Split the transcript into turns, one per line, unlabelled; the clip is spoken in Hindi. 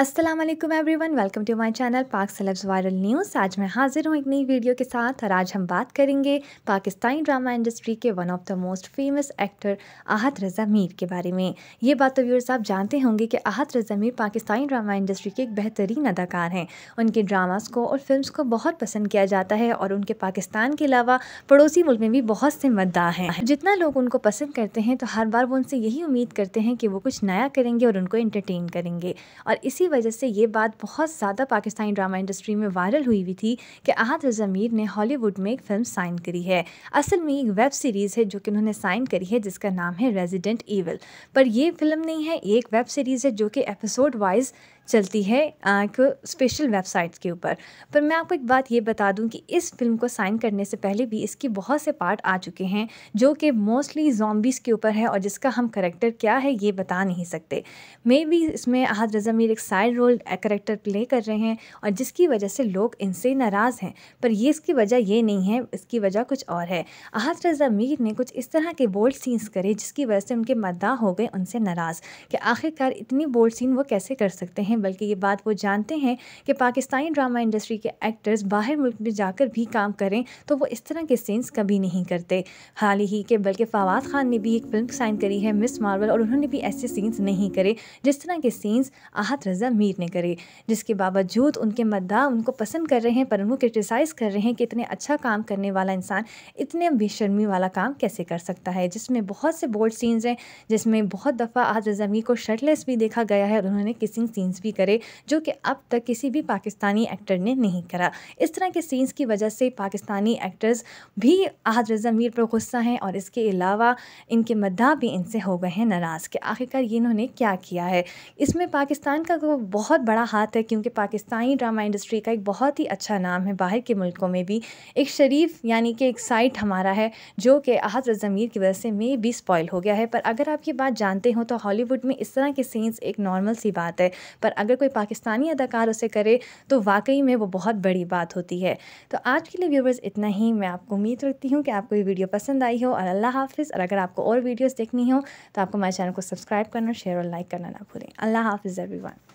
Aslam everyone welcome to my channel Pak celebs viral news आज मैं हाज़िर हूँ एक नई वीडियो के साथ और आज हम बात करेंगे पाकिस्तानी ड्रामा इंडस्ट्री के one of the most famous actor Ahad Raza Mir के बारे में ये बात तो व्यूअर्स आप जानते होंगे कि आहत रज़ा मीर पाकिस्तानी ड्रामा इंडस्ट्री के एक बेहतरीन अदाकार हैं उनके ड्रामास को और फिल्म को बहुत पसंद किया जाता है और उनके पाकिस्तान के अलावा पड़ोसी मुल्क में भी बहुत से मद्दा हैं जितना लोग उनको पसंद करते हैं तो हर बार वो उनसे यही उम्मीद करते हैं कि वो कुछ नया करेंगे और उनको इंटरटेन करेंगे और इसी जिसकी वजह से ये बात बहुत ज़्यादा पाकिस्तानी ड्रामा इंडस्ट्री में वायरल हुई हुई थी कि आहत ज़मीर ने हॉलीवुड में एक फिल्म साइन करी है असल में एक वेब सीरीज़ है जो कि उन्होंने साइन करी है जिसका नाम है रेजिडेंट ईवल पर यह फिल्म नहीं है एक वेब सीरीज़ है जो कि एपिसोड वाइज चलती है एक स्पेशल वेबसाइट्स के ऊपर पर मैं आपको एक बात ये बता दूं कि इस फिल्म को साइन करने से पहले भी इसके बहुत से पार्ट आ चुके हैं जो कि मोस्टली जॉम्बीज़ के ऊपर है और जिसका हम करेक्टर क्या है ये बता नहीं सकते मे बी इसमें अहद रजा मीर एक साइड रोल करेक्टर प्ले कर रहे हैं और जिसकी वजह से लोग इनसे नाराज़ हैं पर ये इसकी वजह ये नहीं है इसकी वजह कुछ और है अहद रजा मीर ने कुछ इस तरह के बोल्ड सीन्स करे जिसकी वजह से उनके मद्दा हो गए उनसे नाराज़ कि आखिरकार इतनी बोल्ड सीन वो कैसे कर सकते हैं हैं बल्कि ये बात वो जानते हैं कि पाकिस्तानी ड्रामा इंडस्ट्री के एक्टर्स बाहर मुल्क में जाकर भी काम करें तो वो इस तरह के सीन्स कभी नहीं करते हाल ही के बल्कि फवाद खान ने भी एक फिल्म साइन करी है मिस मार्वल और उन्होंने भी ऐसे सीन्स नहीं करे जिस तरह के सीन्स आहत रजा मीर ने करे जिसके बावजूद उनके मद्दा उनको पसंद कर रहे हैं पर उनको क्रिटिसाइज़ कर रहे हैं कि इतने अच्छा काम करने वाला इंसान इतने बेशर्मी वाला काम कैसे कर सकता है जिसमें बहुत से बोल्ड सीन्स हैं जिसमें बहुत दफ़ा आहत रजा मीर को शर्टलेस भी देखा गया है और उन्होंने किसिंग सीन्स भी भी करे जो कि अब तक किसी भी पाकिस्तानी एक्टर ने नहीं करा इस तरह के सीन्स की वजह से पाकिस्तानी एक्टर्स भी अहद रजा मीर पर गुस्सा हैं और इसके अलावा इनके मद्दा भी इनसे हो गए हैं नाराज़ कि आखिरकार इन्होंने क्या किया है इसमें पाकिस्तान का बहुत बड़ा हाथ है क्योंकि पाकिस्तानी ड्रामा इंडस्ट्री का एक बहुत ही अच्छा नाम है बाहर के मुल्कों में भी एक शरीफ यानी कि एक साइट हमारा है जो कि अहद रजमीर की वजह से मे भी स्पॉयल हो गया है पर अगर आप ये बात जानते हो तो हॉलीवुड में इस तरह के सीन्स एक नॉर्मल सी बात है पर अगर कोई पाकिस्तानी अदाकार उसे करे तो वाकई में वो बहुत बड़ी बात होती है तो आज के लिए व्यूवर्स इतना ही मैं आपको उम्मीद रखती हूँ कि आपको ये वीडियो पसंद आई हो और अल्लाह हाफिज़ और अगर आपको और वीडियोज़ देखनी हो तो आपको हमारे चैनल को सब्सक्राइब करना शेयर और लाइक करना ना भूलें अल्लाह हाफिज़ एवरी